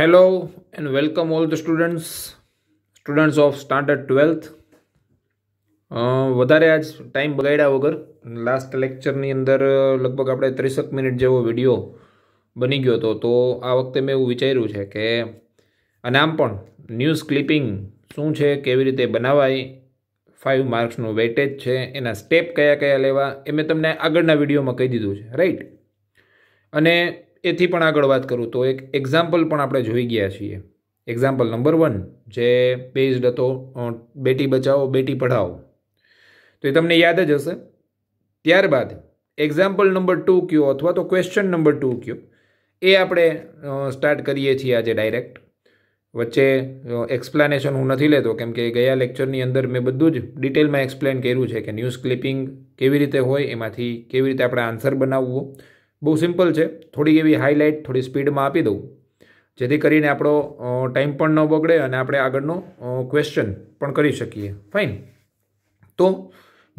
hello and welcome all the students students of standard twelfth વધારે આજ time બગાડ્યા વગર last લેક્ચરની અંદર લગભગ આપણે ત્રીસેક મિનિટ જેવો વિડીયો બની ગયો હતો તો આ વખતે મેં એવું વિચાર્યું છે કે અને આમ પણ ન્યૂઝ ક્લિપિંગ શું છે કેવી રીતે બનાવાય ફાઇવ માર્ક્સનું વેટેજ છે એના સ્ટેપ કયા કયા લેવા એ મેં તમને આગળના વિડીયોમાં કહી દીધું છે રાઈટ અને એથી પણ આગળ વાત કરું તો એક એક્ઝામ્પલ પણ આપણે જોઈ ગયા છીએ એક્ઝામ્પલ નંબર વન જે બેઝડ હતો બેટી બચાવો બેટી પઢાઓ તો એ તમને યાદ જ હશે ત્યારબાદ એક્ઝામ્પલ નંબર ટુ કયો અથવા તો ક્વેશ્ચન નંબર ટુ કયો એ આપણે સ્ટાર્ટ કરીએ છીએ આજે ડાયરેક્ટ વચ્ચે એક્સપ્લેનેશન હું નથી લેતો કેમ કે ગયા લેક્ચરની અંદર મેં બધું જ ડિટેલમાં એક્સપ્લેન કર્યું છે કે ન્યૂઝ ક્લિપિંગ કેવી રીતે હોય એમાંથી કેવી રીતે આપણે આન્સર બનાવવો બહુ સિમ્પલ છે થોડી એવી હાઇલાઇટ થોડી સ્પીડમાં આપી દઉં જેથી કરીને આપણો ટાઈમ પણ ન બગડે અને આપણે આગળનો ક્વેશ્ચન પણ કરી શકીએ ફાઇન તો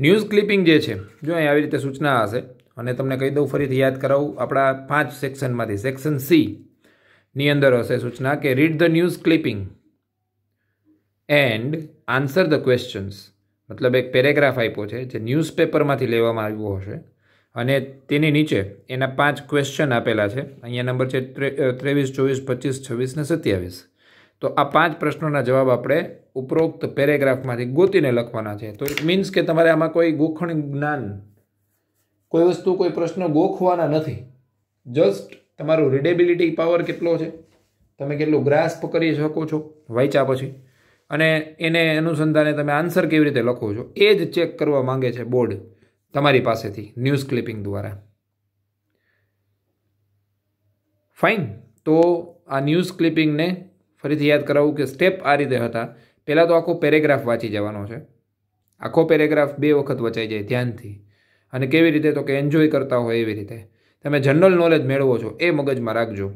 ન્યૂઝ ક્લિપિંગ જે છે જો અહીં આવી રીતે સૂચના હશે અને તમને કહી દઉં ફરીથી યાદ કરાવું આપણા પાંચ સેક્શનમાંથી સેક્શન સીની અંદર હશે સૂચના કે read the news clipping and answer the questions મતલબ એક પેરેગ્રાફ આપ્યો છે જે ન્યૂઝપેપરમાંથી લેવામાં આવ્યું હશે અને તેની નીચે એના પાંચ ક્વેશ્ચન આપેલા છે અહીંયા નંબર છે ત્રેવીસ ચોવીસ પચીસ છવ્વીસ ને સત્યાવીસ તો આ પાંચ પ્રશ્નોના જવાબ આપણે ઉપરોક્ત પેરેગ્રાફમાંથી ગોતીને લખવાના છે તો ઇટ મીન્સ કે તમારે આમાં કોઈ ગોખણ જ્ઞાન કોઈ વસ્તુ કોઈ પ્રશ્નો ગોખવાના નથી જસ્ટ તમારું રીડેબિલિટી પાવર કેટલો છે તમે કેટલું ગ્રાસ કરી શકો છો વાંચ્યા પછી અને એને અનુસંધાને તમે આન્સર કેવી રીતે લખો છો એ જ ચેક કરવા માંગે છે બોર્ડ તમારી પાસેથી ન્યૂઝ ક્લિપિંગ દ્વારા ફાઇન તો આ ન્યૂઝ ક્લિપિંગને ફરીથી યાદ કરાવું કે સ્ટેપ આ રીતે હતા પહેલાં તો આખો પેરેગ્રાફ વાંચી જવાનો છે આખો પેરેગ્રાફ બે વખત વચાઈ જાય ધ્યાનથી અને કેવી રીતે તો કે એન્જોય કરતા હોય એવી રીતે તમે જનરલ નોલેજ મેળવો છો એ મગજમાં રાખજો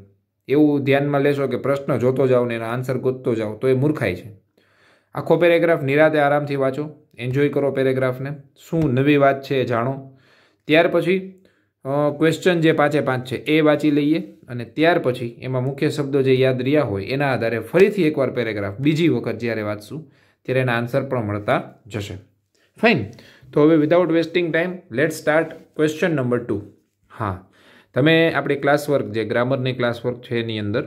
એવું ધ્યાનમાં લેશો કે પ્રશ્ન જોતો જાઓ ને એના આન્સર ગોતતો જાઓ તો એ મૂર્ખાય છે આખો પેરેગ્રાફ નિરાતે આરામથી વાંચો એન્જોય કરો પેરેગ્રાફને શું નવી વાત છે એ જાણો ત્યાર પછી ક્વેશ્ચન જે પાંચે પાંચ છે એ વાંચી લઈએ અને ત્યાર પછી એમાં મુખ્ય શબ્દો જે યાદ રહ્યા હોય એના આધારે ફરીથી એકવાર પેરેગ્રાફ બીજી વખત જ્યારે વાંચશું ત્યારે એના આન્સર પણ મળતા જશે ફાઇન તો હવે without wasting time let start question number two હા તમે આપણે ક્લાસ વર્ક જે ગ્રામરની ક્લાસ વર્ક છે એની અંદર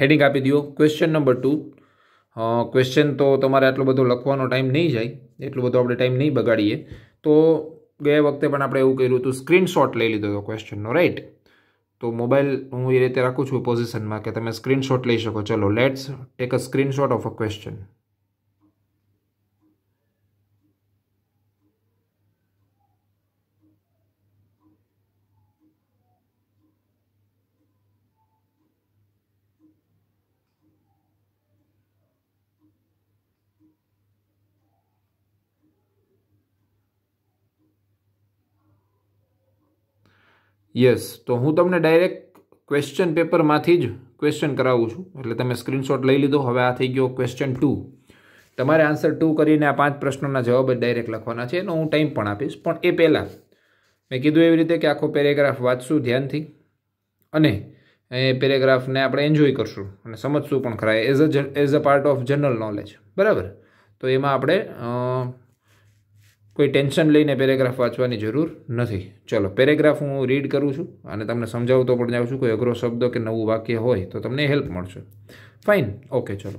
હેડિંગ આપી દો ક્વેશ્ચન નંબર ટુ ક્વેશ્ચન તો તમારે આટલો બધો લખવાનો ટાઈમ નહીં જાય એટલો બધો આપણે ટાઈમ નહીં બગાડીએ તો ગયા વખતે પણ આપણે એવું કર્યું હતું સ્ક્રીનશોટ લઈ લીધો હતો ક્વેશ્ચનનો રાઈટ તો મોબાઈલ હું એ રીતે રાખું છું પોઝિશનમાં કે તમે સ્ક્રીનશોટ લઈ શકો ચલો let's take a screenshot of a question yes તો હું તમને ડાયરેક્ટ ક્વેશ્ચન પેપરમાંથી જ ક્વેશ્ચન કરાવું છું એટલે તમે સ્ક્રીનશોટ લઈ લીધો હવે આ થઈ ગયો ક્વેશ્ચન ટુ તમારે આન્સર ટુ કરીને આ પાંચ પ્રશ્નોના જવાબ જ ડાયરેક્ટ લખવાના છે એનો હું ટાઈમ પણ આપીશ પણ એ પહેલાં મેં કીધું એવી રીતે કે આખો પેરેગ્રાફ વાંચશું ધ્યાનથી અને એ પેરેગ્રાફને આપણે એન્જોય કરશું અને સમજશું પણ ખરા as a as a part of general knowledge બરાબર તો એમાં આપણે કોઈ ટેન્શન લઈને પેરેગ્રાફ વાંચવાની જરૂર નથી ચલો પેરેગ્રાફ હું રીડ કરું છું અને તમને સમજાવતો પણ જાઉં છું કોઈ અઘરો શબ્દ કે નવું વાક્ય હોય તો તમને હેલ્પ મળશે ફાઇન ઓકે ચલો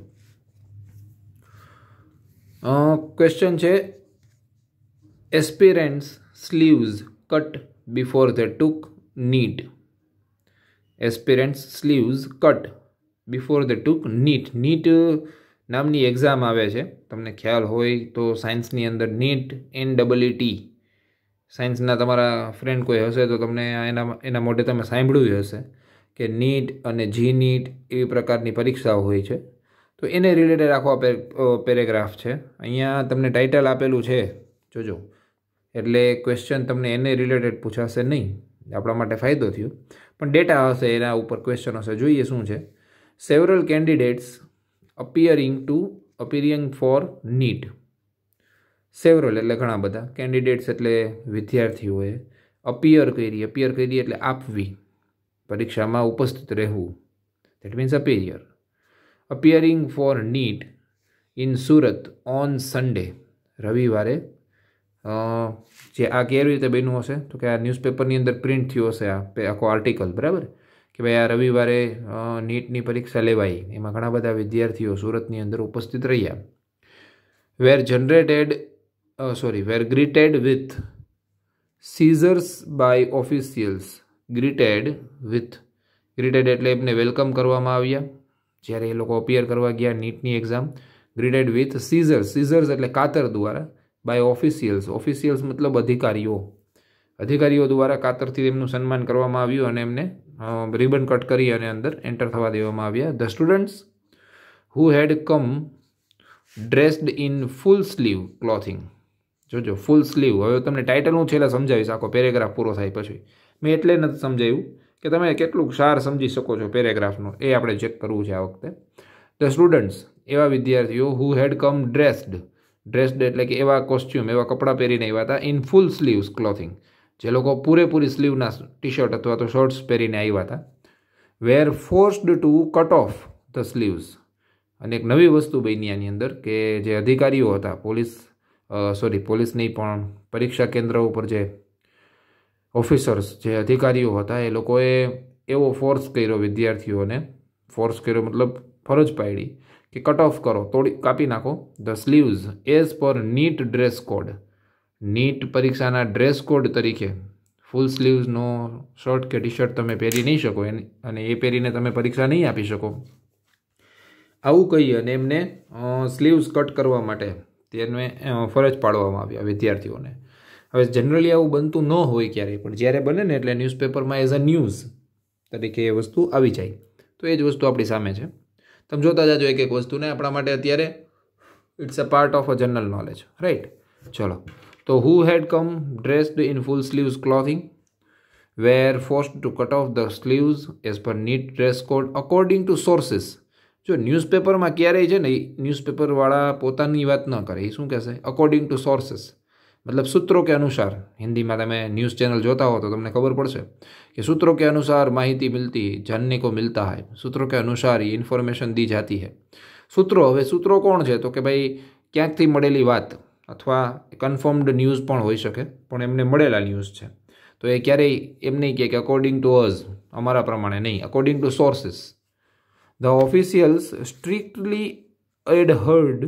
ક્વેશ્ચન છે aspirants sleeves cut before the took NEET aspirants sleeves cut before the took NEET NEET નામની એક્ઝામ આવે છે તમને ખ્યાલ હોય તો સાયન્સની અંદર નીટ એન ડબલઈટી સાયન્સના તમારા ફ્રેન્ડ કોઈ હશે તો તમને એના એના મોઢે તમે સાંભળ્યું હશે કે નીટ અને જી નીટ એવી પ્રકારની પરીક્ષાઓ હોય છે તો એને રિલેટેડ આખો આ પેરેગ્રાફ છે અહીંયા તમને ટાઇટલ આપેલું છે જોજો એટલે ક્વેશ્ચન તમને એને રિલેટેડ પૂછાશે નહીં આપણા માટે ફાયદો થયો પણ ડેટા હશે એના ઉપર ક્વેશ્ચન હશે જોઈએ શું છે several candidates appearing to appearing for NEET several એટલે ઘણા બધા કેન્ડિડેટ્સ એટલે વિદ્યાર્થીઓએ અપિયર કરી અપિયર કરી એટલે આપવી પરીક્ષામાં ઉપસ્થિત રહેવું that means appear appearing for NEET in Surat on Sunday રવિવારે જે આ કેવી રીતે બન્યું હશે તો કે આ ન્યૂઝપેપરની અંદર પ્રિન્ટ થયું હશે આ આખો આર્ટિકલ બરાબર કે ભાઈ આ રવિવારે નીટની પરીક્ષા લેવાઈ એમાં ઘણા બધા વિદ્યાર્થીઓ સુરતની અંદર ઉપસ્થિત રહ્યા were generated sorry were greeted with scissors by officials greeted with greeted એટલે એમને વેલકમ કરવામાં આવ્યા જ્યારે એ લોકો અપિયર કરવા ગયા નીટની exam greeted with scissors scissors એટલે કાતર દ્વારા બાય ઓફિશિયલ્સ ઓફિશિયલ્સ મતલબ અધિકારીઓ અધિકારીઓ દ્વારા કાતરથી એમનું સન્માન કરવામાં આવ્યું અને એમને રિબન કટ કરી અને અંદર એન્ટર થવા દેવામાં આવ્યા the students who had come dressed in full sleeve clothing જોજો ફૂલ સ્લીવ હવે તમને ટાઇટલ હું છેલ્લા સમજાવીશ આખો પેરેગ્રાફ પૂરો થાય પછી મેં એટલે નથી સમજાવ્યું કે તમે કેટલું સાર સમજી શકો છો પેરેગ્રાફનો એ આપણે ચેક કરવું છે આ વખતે ધ સ્ટુડન્ટ્સ એવા વિદ્યાર્થીઓ હુ હેડ કમ ડ્રેસ્ડ ડ્રેસ્ડ એટલે કે એવા કોસ્ચ્યુમ એવા કપડાં પહેરીને આવ્યા હતા ઇન ફૂલ સ્લીવ્સ ક્લોથિંગ જે લોકો પૂરેપૂરી સ્લીવના ટી શર્ટ અથવા તો શોર્ટ્સ પહેરીને આવ્યા હતા were forced to cut off the sleeves અને એક નવી વસ્તુ બની આની અંદર કે જે અધિકારીઓ હતા પોલીસ સોરી પોલીસની પણ પરીક્ષા કેન્દ્ર ઉપર જે ઓફિસર્સ જે અધિકારીઓ હતા એ લોકોએ એવો ફોર્સ કર્યો વિદ્યાર્થીઓને ફોર્સ કર્યો મતલબ ફરજ પાડી કે કટ ઓફ કરો તોડી કાપી નાખો the sleeves as per NEET dress code NEET પરીક્ષાના ડ્રેસ કોડ તરીકે ફૂલ સ્લીવ્સનો શર્ટ કે ટી શર્ટ તમે પહેરી નહીં શકો અને એ પહેરીને તમે પરીક્ષા નહીં આપી શકો આવું કહી અને એમને સ્લીવ્સ કટ કરવા માટે તેને ફરજ પાડવામાં આવી વિદ્યાર્થીઓને હવે જનરલી આવું બનતું ન હોય ક્યારેય પણ જ્યારે બને ને એટલે ન્યૂઝપેપરમાં એઝ અ ન્યૂઝ તરીકે એ વસ્તુ આવી જાય તો એ જ વસ્તુ આપણી સામે છે તમે જોતા જાજો એક એક વસ્તુને આપણા માટે અત્યારે it's a part of a general knowledge right ચલો तो who had come dressed in full sleeve clothing were forced to cut off the sleeve as per NEET dress code according to sources जो newspaper में क्या रही है नहीं newspaper वाला पोता बात न करे शूँ कहसे अकोर्डिंग टू सोर्सेस मतलब सूत्रों के अनुसार हिंदी में तब न्यूज चैनल जोता हो तो तक खबर पड़ से कि सूत्रों के अनुसार माहिती मिलती जानने को मिलता है सूत्रों के अनुसार ये इन्फॉर्मेशन दी जाती है सूत्रों हमें सूत्रों कौन है तो कि भाई क्या मड़ेली बात અથવા કન્ફર્મડ ન્યૂઝ પણ હોઈ શકે પણ એમને મળેલા ન્યૂઝ છે તો એ ક્યારેય એમ નહીં કહે કે અકોર્ડિંગ ટુ અઝ અમારા પ્રમાણે નહીં according to sources the officials strictly adhered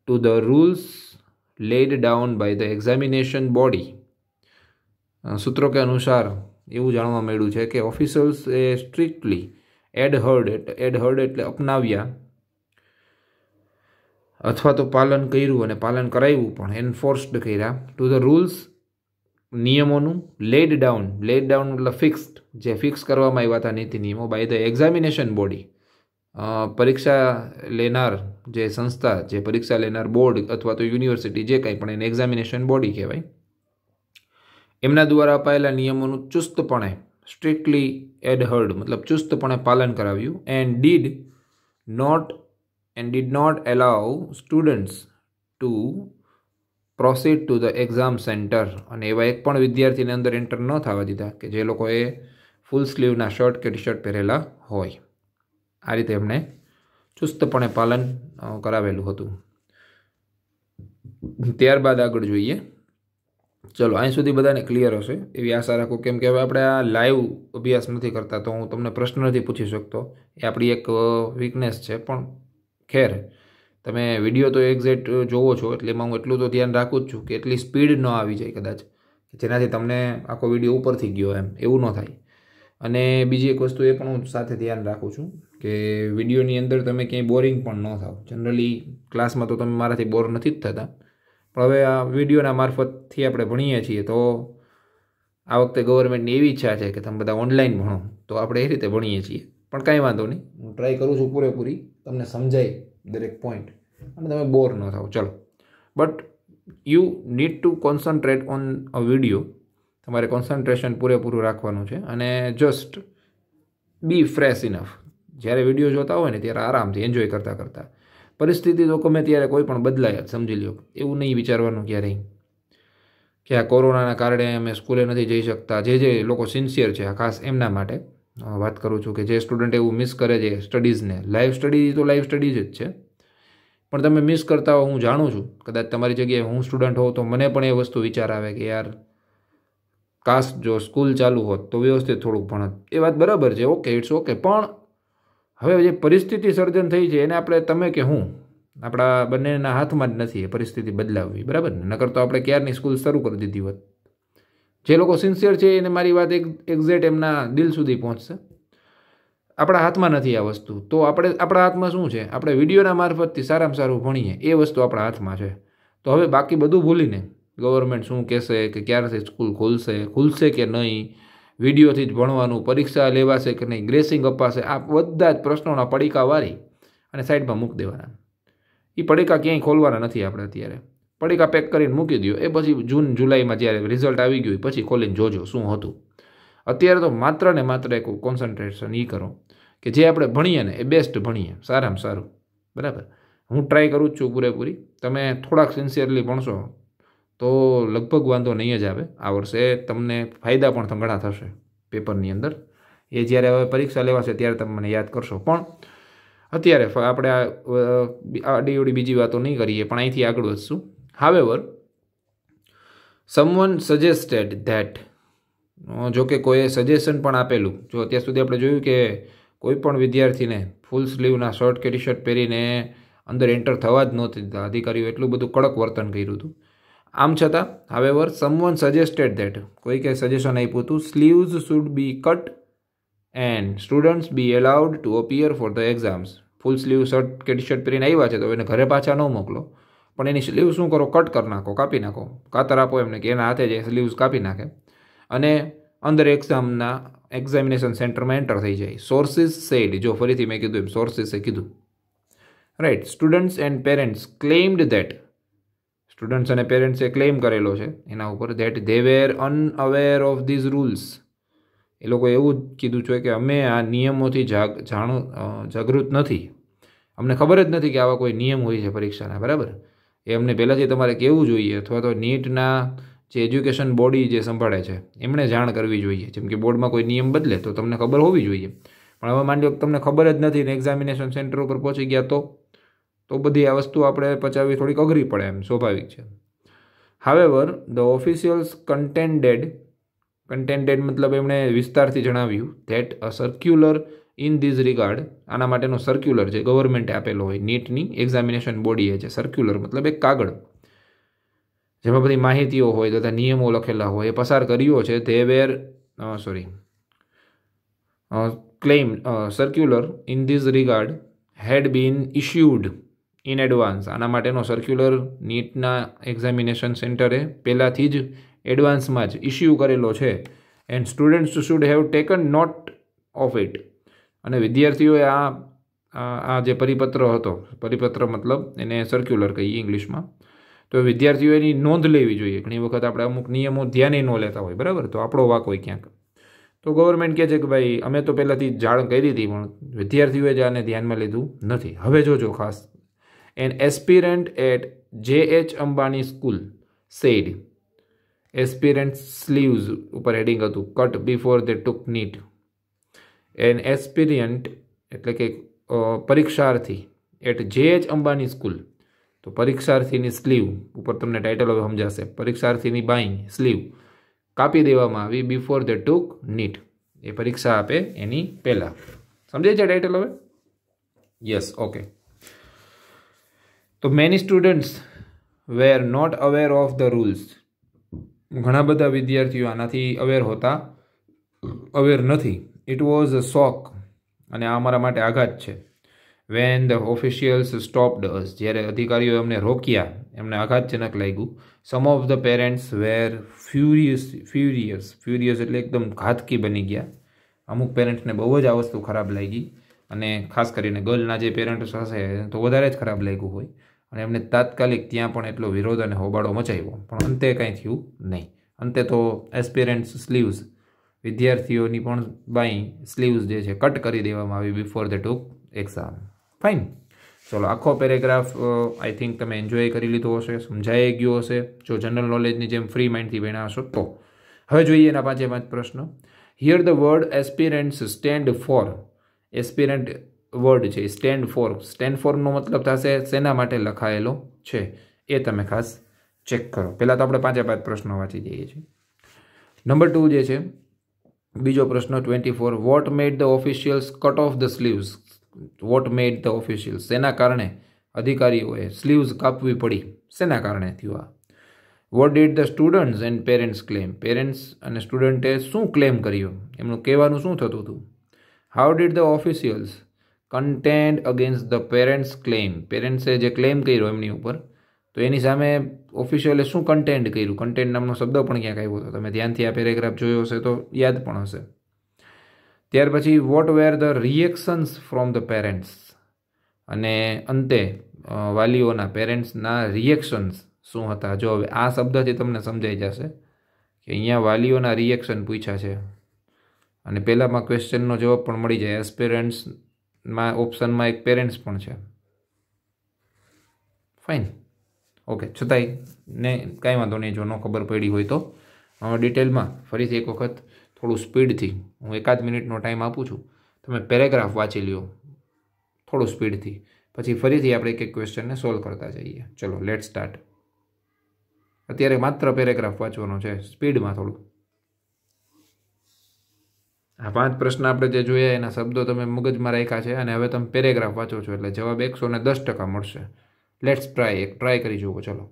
to the rules laid down by the examination body સૂત્રો કે અનુસાર એવું જાણવા મળ્યું છે કે ઓફિસર્સ એ સ્ટ્રિક્ટલી એડહર્ડ એડહર્ડ એટલે અપનાવ્યા અથવા તો પાલન કર્યું અને પાલન કરાવ્યું પણ એન્ફોર્સ્ડ કર્યા ટુ ધ રૂલ્સ નિયમોનું લેડ ડાઉન લેડ ડાઉન મતલબ ફિક્સ્ડ જે ફિક્સ કરવામાં આવ્યા હતા નીતિ નિયમો બાય ધ એક્ઝામિનેશન બોડી પરીક્ષા લેનાર જે સંસ્થા જે પરીક્ષા લેનાર બોર્ડ અથવા તો યુનિવર્સિટી જે કંઈ પણ એને એક્ઝામિનેશન બોડી કહેવાય એમના દ્વારા અપાયેલા નિયમોનું ચુસ્તપણે સ્ટ્રિક્ટલી એડહર્ડ મતલબ ચુસ્તપણે પાલન કરાવ્યું and did not and did not allow students to proceed to the exam centre અને એવા એક પણ વિદ્યાર્થીને અંદર એન્ટર ન થવા દીધા કે જે લોકોએ ફૂલ સ્લીવના શર્ટ કે ટી શર્ટ પહેરેલા હોય આ રીતે એમણે ચુસ્તપણે પાલન કરાવેલું હતું ત્યારબાદ આગળ જોઈએ ચલો અહીં સુધી બધાને ક્લિયર હશે એવી આશા રાખું કેમ કે હવે આપણે આ લાઈવ અભ્યાસ નથી કરતા તો હું તમને પ્રશ્ન નથી પૂછી શકતો એ આપણી એક વીકનેસ છે પણ ખેર તમે વિડીયો તો એક્ઝેક્ટ જોવો છો એટલે એમાં હું એટલું તો ધ્યાન રાખું જ છું કે એટલી સ્પીડ ન આવી જાય કદાચ જેનાથી તમને આખો વિડીયો ઉપરથી ગયો એમ એવું ન થાય અને બીજી એક વસ્તુ એ પણ હું સાથે ધ્યાન રાખું છું કે વિડીયોની અંદર તમે ક્યાંય બોરિંગ પણ ન થાવ જનરલી ક્લાસમાં તો તમે મારાથી બોર નથી જ થતા પણ હવે આ વિડીયોના મારફતથી આપણે ભણીએ છીએ તો આ વખતે ગવર્મેન્ટની એવી ઈચ્છા છે કે તમે બધા ઓનલાઈન ભણો તો આપણે એ રીતે ભણીએ છીએ પણ કાંઈ વાંધો નહીં હું ટ્રાય કરું છું પૂરેપૂરી તમને સમજાય દરેક પોઈન્ટ અને તમે બોર ન થાવ ચલો but you need to concentrate on a video તમારે કોન્સન્ટ્રેશન પૂરેપૂરું રાખવાનું છે અને જસ્ટ બી ફ્રેશ ઇનફ જ્યારે વિડીયો જોતા હોય ને ત્યારે આરામથી એન્જોય કરતાં કરતાં પરિસ્થિતિ તો ગમે ત્યારે કોઈ પણ બદલાય સમજી લો એવું નહીં વિચારવાનું ક્યારેય કે આ કોરોનાના કારણે અમે સ્કૂલે નથી જઈ શકતા જે જે લોકો સિન્સિયર છે આ ખાસ એમના માટે વાત કરું છું કે જે સ્ટુડન્ટ એવું મિસ કરે છે સ્ટડીઝને લાઈવ સ્ટડી તો લાઈવ સ્ટડીઝ જ છે પણ તમે મિસ કરતા હો હું જાણું છું કદાચ તમારી જગ્યાએ હું સ્ટુડન્ટ હોઉં તો મને પણ એ વસ્તુ વિચાર આવે કે યાર કાશ જો સ્કૂલ ચાલુ હોત તો વ્યવસ્થિત થોડુંક ભણત એ વાત બરાબર છે ઓકે ઇટ્સ ઓકે પણ હવે જે પરિસ્થિતિ સર્જન થઈ છે એને આપણે તમે કે હું આપણા બંનેના હાથમાં જ નથી એ પરિસ્થિતિ બદલાવવી બરાબર ને નકર તો આપણે ક્યારની સ્કૂલ શરૂ કરી દીધી હોત જે લોકો સિન્સિયર છે એને મારી વાત એક એક્ઝેક્ટ એમના દિલ સુધી પહોંચશે આપણા હાથમાં નથી આ વસ્તુ તો આપણે આપણા હાથમાં શું છે આપણે વિડીયોના મારફતથી સારામાં સારું ભણીએ એ વસ્તુ આપણા હાથમાં છે તો હવે બાકી બધું ભૂલીને ગવર્મેન્ટ શું કહેશે કે ક્યારથી સ્કૂલ ખોલશે ખુલશે કે નહીં વિડીયોથી જ ભણવાનું પરીક્ષા લેવાશે કે નહીં ગ્રેસિંગ અપાશે આ બધા જ પ્રશ્નોના પડીકા વારી અને સાઈડમાં મૂકી દેવાના એ પડીકા ક્યાંય ખોલવાના નથી આપણે અત્યારે પડીકા પેક કરીને મૂકી દો એ પછી જૂન જુલાઈમાં જ્યારે રિઝલ્ટ આવી ગયું પછી ખોલીને જોજો શું હતું અત્યારે તો માત્ર ને માત્ર એક કોન્સન્ટ્રેશન એ કરો કે જે આપણે ભણીએ ને એ બેસ્ટ ભણીએ સારામાં સારું બરાબર હું ટ્રાય કરું જ છું પૂરેપૂરી તમે થોડાક સિન્સિયરલી ભણશો તો લગભગ વાંધો નહીં જ આવે આ વર્ષે તમને ફાયદા પણ ઘણા થશે પેપરની અંદર એ જ્યારે હવે પરીક્ષા લેવાશે ત્યારે તમે મને યાદ કરશો પણ અત્યારે આપણે આ આડી ઓડી બીજી વાતો નહીં કરીએ પણ અહીંથી આગળ વધશું હાવેવર સમવન સજેસ્ટેડ ધેટ જો કે કોઈએ સજેશન પણ આપેલું જો અત્યાર સુધી આપણે જોયું કે કોઈ પણ વિદ્યાર્થીને ફૂલ સ્લીવના શર્ટ કે ટી શર્ટ પહેરીને અંદર એન્ટર થવા જ નહોતી દીધા અધિકારીઓ એટલું બધું કડક વર્તન કર્યું હતું આમ છતાં હાવેવર સમવન સજેસ્ટેડ ધેટ કોઈકે સજેશન આપ્યું હતું sleeves should be cut and students be allowed to appear for the exams full sleeve shirt કે ટી શર્ટ પહેરીને આવ્યા છે તો એને ઘરે પાછા ન મોકલો પણ એની સ્લીવ શું કરો કટ કરી નાખો કાપી નાખો કાતર આપો એમને કે એના હાથે જે સ્લીવ્સ કાપી નાખે અને અંદર એક્ઝામના એક્ઝામિનેશન સેન્ટરમાં એન્ટર થઈ જાય સોર્સિસ સેડ જો ફરીથી મેં કીધું એમ સોર્સિસે કીધું right students and parents claimed that students અને પેરેન્ટ્સે ક્લેમ કરેલો છે એના ઉપર that they were unaware of these rules એ લોકોએ એવું જ કીધું છે કે અમે આ નિયમોથી જાગ જાણો જાગૃત નથી અમને ખબર જ નથી કે આવા કોઈ નિયમ હોય છે પરીક્ષાના બરાબર એમને પહેલાંથી તમારે કહેવું જોઈએ અથવા તો નીટના જે એજ્યુકેશન બોડી જે સંભાળે છે એમણે જાણ કરવી જોઈએ જેમ કે બોર્ડમાં કોઈ નિયમ બદલે તો તમને ખબર હોવી જોઈએ પણ હવે માની લો તમને ખબર જ નથી ને એક્ઝામિનેશન સેન્ટર ઉપર પહોંચી ગયા તો તો બધી આ વસ્તુ આપણે પચાવવી થોડીક અઘરી પડે એમ સ્વાભાવિક છે however the officials contended contended મતલબ એમણે વિસ્તારથી જણાવ્યું that a circular in these regard આના માટેનો સર્ક્યુલર જે ગવર્મેન્ટે આપેલો હોય નીટની એક્ઝામિનેશન બોડીએ છે સર્ક્યુલર મતલબ એક કાગળ જેમાં બધી માહિતીઓ હોય તથા નિયમો લખેલા હોય એ પસાર કર્યો છે they were sorry claim circular in these regard had been issued in advance આના માટેનો સર્ક્યુલર નીટના એક્ઝામિનેશન સેન્ટરે પહેલાંથી જ એડવાન્સમાં જ ઇસ્યુ કરેલો છે and students should have taken note of it અને વિદ્યાર્થીઓએ આ આ જે પરિપત્ર હતો પરિપત્ર મતલબ એને સર્ક્યુલર કહીએ ઇંગ્લિશમાં તો વિદ્યાર્થીઓ એની નોંધ લેવી જોઈએ ઘણી વખત આપણે અમુક નિયમો ધ્યાને ન લેતા હોય બરાબર તો આપણો વાક હોય ક્યાંક તો ગવર્મેન્ટ કહે છે કે ભાઈ અમે તો પહેલાંથી જાણ કરી હતી પણ વિદ્યાર્થીઓએ જ આને ધ્યાનમાં લીધું નથી હવે જોજો ખાસ an aspirant at J H Ambani school said aspirant sleeves ઉપર હેડિંગ હતું cut before they took NEET an aspirant એટલે કે પરીક્ષાર્થી at J H Ambani school તો પરીક્ષાર્થીની સ્લીવ ઉપર તમને ટાઇટલ હવે સમજાશે પરીક્ષાર્થીની બાઈ સ્લીવ કાપી દેવામાં આવી બિફોર ધ ટુક નીટ એ પરીક્ષા આપે એની પહેલાં સમજાય છે ટાઇટલ હવે યસ ઓકે તો many students were not aware of the rules ઘણા બધા વિદ્યાર્થીઓ આનાથી અવેર હોતા અવેર નથી ઇટ વોઝ અ શોક અને આ અમારા માટે આઘાત છે when the officials stopped us જ્યારે અધિકારીઓ એમને રોક્યા એમને આઘાતજનક લાગ્યું some of the parents were furious furious furious એટલે એકદમ ઘાતકી બની ગયા અમુક પેરેન્ટ્સને બહુ જ આ વસ્તુ ખરાબ લાગી અને ખાસ કરીને ગર્લના જે પેરેન્ટ્સ હશે તો વધારે જ ખરાબ લાગ્યું હોય અને એમને તાત્કાલિક ત્યાં પણ એટલો વિરોધ અને હોબાળો મચાવ્યો પણ અંતે કાંઈ થયું નહીં અંતે તો એસ્પેરેન્ટ્સ સ્લીવ્સ વિદ્યાર્થીઓની પણ બાય સ્લીવ્સ જે છે કટ કરી દેવામાં આવી before the took exam fine ચલો આખો પેરેગ્રાફ આઈ થિંક તમે એન્જોય કરી લીધો હશે સમજાઈ ગયો હશે જો જનરલ નોલેજની જેમ ફ્રી માઇન્ડથી ભણ્યા તો હવે જોઈએ એના પાંચે પાંચ પ્રશ્ન here the word aspirants stand for aspirant word છે સ્ટેન્ડ ફોર સ્ટેન્ડ ફોરનો મતલબ થશે શેના માટે લખાયેલો છે એ તમે ખાસ ચેક કરો પહેલાં તો આપણે પાંચે પાંચ પ્રશ્નો વાંચી જઈએ છીએ નંબર ટુ જે છે બીજો પ્રશ્ન twenty four what made the officials cut off the sleeves what made the officials શેના કારણે અધિકારીઓએ સ્લીવ્સ કાપવી પડી શેના કારણે થયું આ what did the students and parents claim parents અને સ્ટુડન્ટે શું ક્લેમ કર્યો એમનું કહેવાનું શું થતું હતું how did the officials contend against the parents claim પેરેન્ટ્સે જે ક્લેમ કર્યો એમની ઉપર તો એની સામે ઓફિશિયલે શું કન્ટેન્ટ કર્યું કન્ટેન્ટ નામનો શબ્દ પણ ક્યાંક આવ્યો હતો તમે ધ્યાનથી આ પેરેગ્રાફ જોયો હશે તો યાદ પણ હશે ત્યાર પછી what were the reactions from the parents અને અંતે વાલીઓના પેરેન્ટ્સના રિએક્શન્સ શું હતા જો હવે આ શબ્દથી તમને સમજાઈ જશે કે અહીંયા વાલીઓના રિએક્શન પૂછ્યા છે અને પહેલાંમાં ક્વેશ્ચનનો જવાબ પણ મળી જાય એસ પેરેન્ટ્સમાં ઓપ્શનમાં એક પેરેન્ટ્સ પણ છે ફાઇન ઓકે છતાંય ને કાંઈ વાંધો નહીં જો ન ખબર પડી હોય તો ડિટેલમાં ફરીથી એક વખત થોડું સ્પીડથી હું એકાદ મિનિટનો ટાઈમ આપું છું તમે પેરેગ્રાફ વાંચી લ્યો થોડું સ્પીડથી પછી ફરીથી આપણે એક એક ક્વેશ્ચનને સોલ્વ કરતા જઈએ ચલો લેટ સ્ટાર્ટ અત્યારે માત્ર પેરેગ્રાફ વાંચવાનો છે સ્પીડમાં થોડું આ પાંચ પ્રશ્ન આપણે જે જોયા એના શબ્દો તમે મગજમાં રાખ્યા છે અને હવે તમે પેરેગ્રાફ વાંચો છો એટલે જવાબ એકસો ને દસ ટકા મળશે લેટ્સ ટ્રાય એક ટ્રાય કરી જુઓ ચલો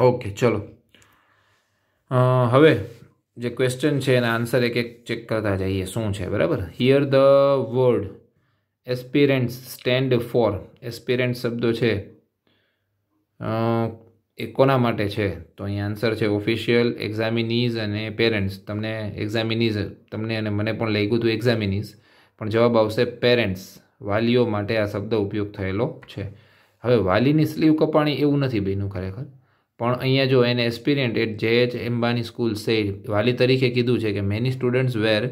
ઓકે ચલો હવે જે ક્વેશ્ચન છે એના આન્સર એક એક ચેક કરતા જઈએ શું છે બરાબર here the word aspirants stand for aspirant શબ્દો છે એ કોના માટે છે તો અહીં આન્સર છે ઓફિશિયલ એક્ઝામિનીઝ અને પેરેન્ટ્સ તમને એક્ઝામિનીઝ તમને અને મને પણ લઈ ગયું હતું એક્ઝામિનીઝ પણ જવાબ આવશે પેરેન્ટ્સ વાલીઓ માટે આ શબ્દ ઉપયોગ થયેલો છે હવે વાલીની સ્લીવ કપાણી એવું નથી બન્યું ખરેખર પણ અહીંયા જો એને aspirant at J H Ambani school said વાલી તરીકે કીધું છે કે many students were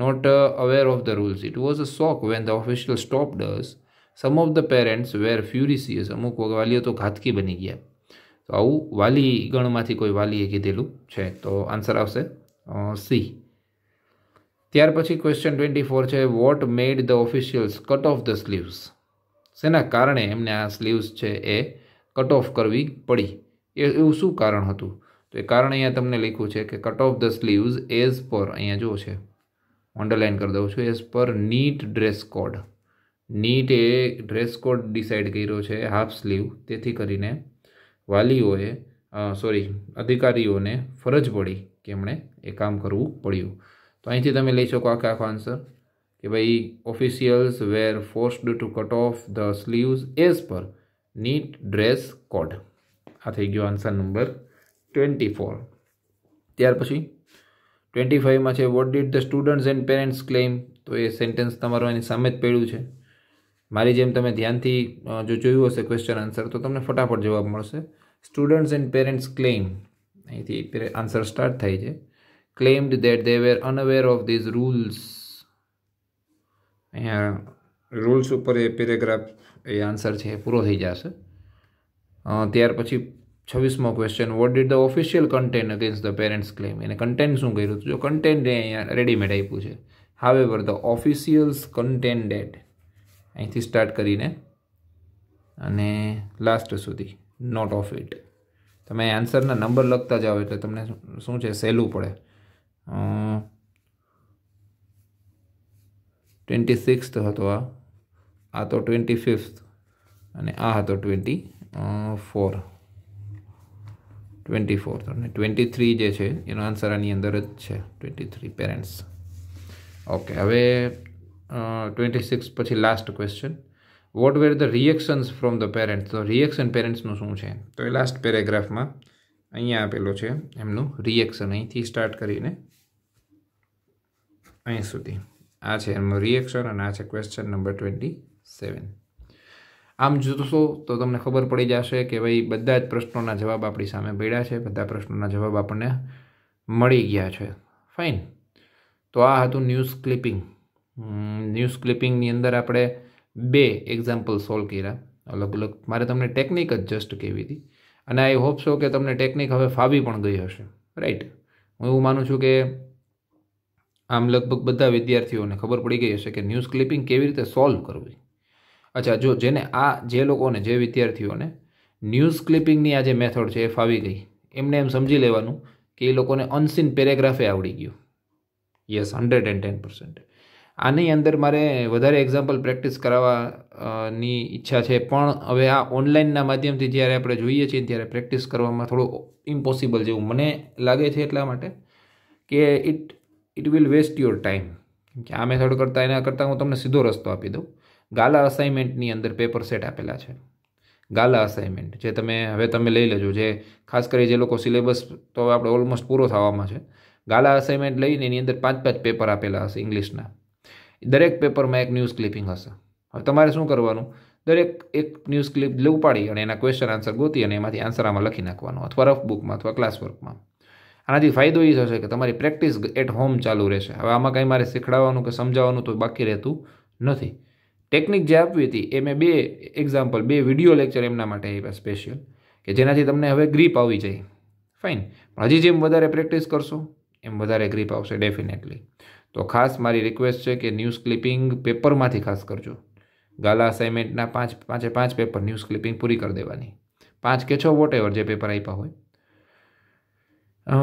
not aware of the rules it was a shock when the official stopped us some of the parents were furious અમુક વાલીઓ તો ઘાતકી બની ગયા તો આવું વાલી ગણમાંથી કોઈ વાલીએ કીધેલું છે તો આન્સર આવશે સી ત્યાર પછી ક્વેશ્ચન ટ્વેન્ટી ફોર છે what made the officials cut off the sleeves શેના કારણે એમને આ સ્લીવ્સ છે એ કટ ઓફ કરવી પડી એ એવું શું કારણ હતું તો એ કારણ અહીંયા તમને લખ્યું છે કે cut off the sleeves as per અહીંયા જો છે અંડરલાઇન કરી દઉં છું as per NEET dress code NEET એ ડ્રેસ કોડ ડિસાઇડ કર્યો છે હાફ સ્લીવ તેથી કરીને વાલીઓએ સોરી અધિકારીઓને ફરજ પડી કે એમણે એ કામ કરવું પડ્યું તો અહીંથી તમે લઈ શકો આખે આખો આન્સર કે ભાઈ officials were forced to cut off the sleeves as per NEET dress code આ થઈ ગયો આન્સર નંબર ટ્વેન્ટી ફોર ત્યાર પછી ટ્વેન્ટી ફાઇવમાં છે what did the students and parents claim તો એ સેન્ટેન્સ તમારો એની સામે જ પડ્યું છે મારી જેમ તમે ધ્યાનથી જો જોયું હશે ક્વેશ્ચન આન્સર તો તમને ફટાફટ જવાબ મળશે સ્ટુડન્ટ્સ એન્ડ પેરેન્ટ્સ ક્લેમ અહીંથી આન્સર સ્ટાર્ટ થાય છે claimed that they were unaware of these rules અહીંયા રૂલ્સ ઉપર એ પેરેગ્રાફ એ આન્સર છે એ પૂરો થઈ જશે ત્યાર પછી છવ્વીસમો question what did the official contend against the parents claim એને કન્ટેન્ટ શું કર્યું હતું જો કન્ટેન્ટ અહીંયા રેડીમેડ આપ્યું છે હાવેવર ધ ઓફિશિયલ્સ કન્ટેન્ટેડ અહીંથી સ્ટાર્ટ કરીને અને લાસ્ટ સુધી નોટ ઓફ ઇટ તમે આન્સરના નંબર લખતા જાઓ એટલે તમને શું છે સહેલું પડે ટ્વેન્ટી સિક્સ્થ હતો આ આ તો ટ્વેન્ટી ફિફ્થ અને આ હતો ટ્વેન્ટી ફોર ટ્વેન્ટી ફોર અને ટ્વેન્ટી થ્રી જે છે એનો આન્સર આની અંદર જ છે ટ્વેન્ટી થ્રી પેરેન્ટ્સ ઓકે હવે ટ્વેન્ટી સિક્સ પછી last question what were the reactions from the parents તો રિએક્શન પેરેન્ટ્સનું શું છે તો એ લાસ્ટ પેરેગ્રાફમાં અહીંયા આપેલું છે એમનું રિએક્શન અહીંથી સ્ટાર્ટ કરીને અહીં સુધી આ છે એમનું રિએક્શન અને આ છે ક્વેશ્ચન નંબર ટ્વેન્ટી સેવન આમ જોશો તો તમને ખબર પડી જશે કે ભાઈ બધા જ પ્રશ્નોના જવાબ આપણી સામે પડ્યા છે બધા પ્રશ્નોના જવાબ આપણને મળી ગયા છે ફાઇન તો આ હતું ન્યૂઝ ક્લિપિંગ ન્યૂઝ ક્લિપિંગની અંદર આપણે બે એક્ઝામ્પલ સોલ્વ કર્યા અલગ અલગ મારે તમને ટેકનિક જ જસ્ટ કહેવી હતી અને આઈ હોપ છો કે તમને ટેકનિક હવે ફાવી પણ ગઈ હશે રાઈટ હું એવું માનું છું કે આમ લગભગ બધા વિદ્યાર્થીઓને ખબર પડી ગઈ હશે કે ન્યૂઝ ક્લિપિંગ કેવી રીતે સોલ્વ કરવી અચ્છા જો જેને આ જે લોકોને જે વિદ્યાર્થીઓને ન્યૂઝ ક્લિપિંગની આ જે મેથડ છે એ ફાવી ગઈ એમને એમ સમજી લેવાનું કે એ લોકોને અનસીન પેરેગ્રાફે આવડી ગયું yes hundred and ten percent આની અંદર મારે વધારે એક્ઝામ્પલ પ્રેક્ટિસ કરાવવાની ઈચ્છા છે પણ હવે આ ઓનલાઈનના માધ્યમથી જ્યારે આપણે જોઈએ છીએ ત્યારે પ્રેક્ટિસ કરવામાં થોડું ઇમ્પોસિબલ જેવું મને લાગે છે એટલા માટે કે it it will waste your time કે આ મેથડ કરતાં એના કરતાં હું તમને સીધો રસ્તો આપી દઉં ગાલા અસાઇનમેન્ટની અંદર પેપર સેટ આપેલા છે ગાલા અસાઇનમેન્ટ જે તમે હવે તમે લઈ લેજો જે ખાસ કરી જે લોકો સિલેબસ તો આપણે ઓલમોસ્ટ પૂરો થવામાં છે ગાલા અસાઇનમેન્ટ લઈને એની અંદર પાંચ પાંચ પેપર આપેલા હશે ઇંગ્લિશના દરેક પેપરમાં એક ન્યૂઝ ક્લિપિંગ હશે હવે તમારે શું કરવાનું દરેક એક ન્યૂઝ ક્લિપ ઉપાડી અને એના ક્વેશ્ચન આન્સર ગોતી અને એમાંથી આન્સર આમાં લખી નાખવાનો અથવા રફ બુકમાં અથવા ક્લાસ વર્કમાં આનાથી ફાયદો એ થશે કે તમારી પ્રેક્ટિસ એટ હોમ ચાલુ રહેશે હવે આમાં કંઈ મારે શીખડાવવાનું કે સમજાવવાનું તો બાકી રહેતું નથી ટેકનિક જે આપવી હતી એ મેં બે એક્ઝામ્પલ બે વિડીયો લેક્ચર એમના માટે આપ્યા સ્પેશિયલ કે જેનાથી તમને હવે ગ્રીપ આવી જાય ફાઇન પણ હજી જેમ વધારે પ્રેક્ટિસ કરશો એમ વધારે ગ્રીપ આવશે ડેફિનેટલી તો ખાસ મારી રિક્વેસ્ટ છે કે ન્યૂઝ ક્લિપિંગ પેપરમાંથી ખાસ કરજો ગાલા અસાઇનમેન્ટના પાંચ પાંચે પાંચ પેપર ન્યૂઝ ક્લિપિંગ પૂરી કરી દેવાની પાંચ કે છ વોટ એવર જે પેપર આપ્યા હોય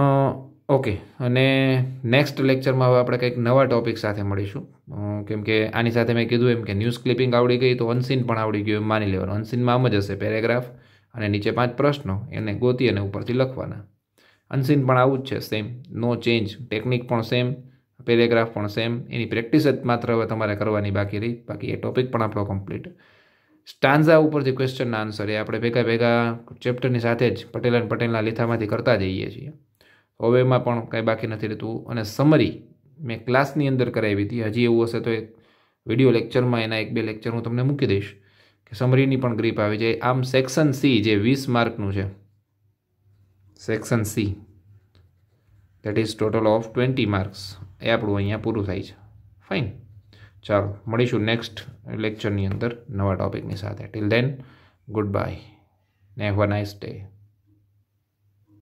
ઓકે અને નેક્સ્ટ લેક્ચરમાં હવે આપણે કંઈક નવા ટોપિક સાથે મળીશું કેમ કે આની સાથે મેં કીધું એમ કે ન્યૂઝ ક્લિપિંગ આવડી ગઈ તો અનસીન પણ આવડી ગયું એમ માની લેવાનું અનસીનમાં આમ જ હશે પેરેગ્રાફ અને નીચે પાંચ પ્રશ્નો એને ગોતી અને ઉપરથી લખવાના અનસીન પણ આવું જ છે સેમ નો ચેન્જ ટેકનિક પણ સેમ પેરેગ્રાફ પણ સેમ એની પ્રેક્ટિસ જ માત્ર હવે તમારે કરવાની બાકી રહી બાકી એ ટોપિક પણ આપણો કમ્પ્લીટ સ્ટાન્ઝા ઉપરથી ક્વેશ્ચનના આન્સર એ આપણે ભેગા ભેગા ચેપ્ટરની સાથે જ પટેલ અને પટેલના લીથામાંથી કરતા જઈએ છીએ હવેમાં પણ કાંઈ બાકી નથી રહેતું અને સમરી મેં ક્લાસની અંદર કરાવી હતી હજી એવું હશે તો એક વિડીયો લેક્ચરમાં એના એક બે લેક્ચર હું તમને મૂકી દઈશ કે સમરીની પણ ગ્રીપ આવી જાય આમ સેક્શન સી જે વીસ માર્કનું છે section C that is total of twenty marks એ આપણું અહીંયા પૂરું થાય છે ફાઇન ચાલો મળીશું નેક્સ્ટ લેક્ચરની અંદર નવા ટોપિકની સાથે ટિલ દેન ગુડ બાય ને હેવ અ નાઇસ ડે